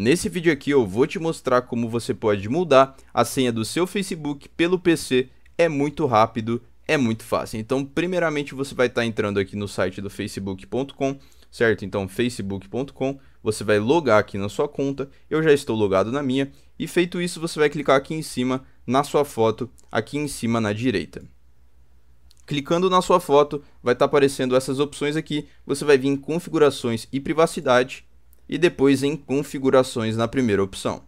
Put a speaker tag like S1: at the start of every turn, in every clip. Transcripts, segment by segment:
S1: Nesse vídeo aqui eu vou te mostrar como você pode mudar a senha do seu Facebook pelo PC, é muito rápido, é muito fácil. Então, primeiramente você vai estar tá entrando aqui no site do facebook.com, certo? Então, facebook.com, você vai logar aqui na sua conta, eu já estou logado na minha, e feito isso você vai clicar aqui em cima na sua foto, aqui em cima na direita. Clicando na sua foto, vai estar tá aparecendo essas opções aqui, você vai vir em configurações e privacidade, e depois em configurações na primeira opção.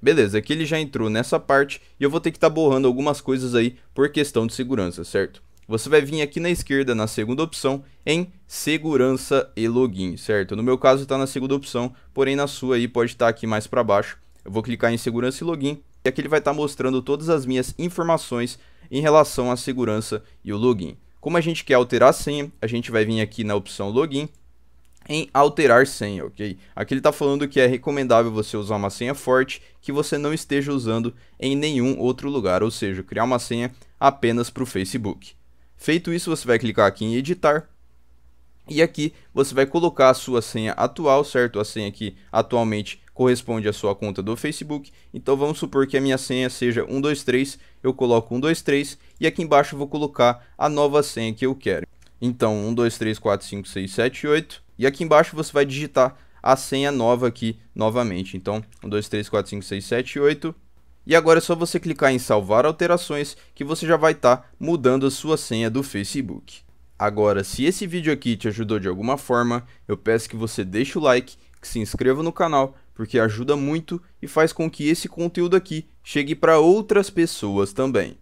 S1: Beleza, aqui ele já entrou nessa parte e eu vou ter que estar tá borrando algumas coisas aí por questão de segurança, certo? Você vai vir aqui na esquerda, na segunda opção, em segurança e login, certo? No meu caso está na segunda opção, porém na sua aí pode estar tá aqui mais para baixo. Eu vou clicar em segurança e login e aqui ele vai estar tá mostrando todas as minhas informações em relação à segurança e o login. Como a gente quer alterar a senha, a gente vai vir aqui na opção login em alterar senha, ok? Aqui ele está falando que é recomendável você usar uma senha forte que você não esteja usando em nenhum outro lugar, ou seja, criar uma senha apenas para o Facebook. Feito isso, você vai clicar aqui em editar e aqui você vai colocar a sua senha atual, certo? A senha que atualmente corresponde à sua conta do Facebook. Então vamos supor que a minha senha seja 123, eu coloco 123 e aqui embaixo eu vou colocar a nova senha que eu quero. Então 12345678 e aqui embaixo você vai digitar a senha nova aqui novamente. Então, 1, 2, 3, 4, 5, 6, 7, 8. E agora é só você clicar em salvar alterações que você já vai estar tá mudando a sua senha do Facebook. Agora, se esse vídeo aqui te ajudou de alguma forma, eu peço que você deixe o like, que se inscreva no canal, porque ajuda muito e faz com que esse conteúdo aqui chegue para outras pessoas também.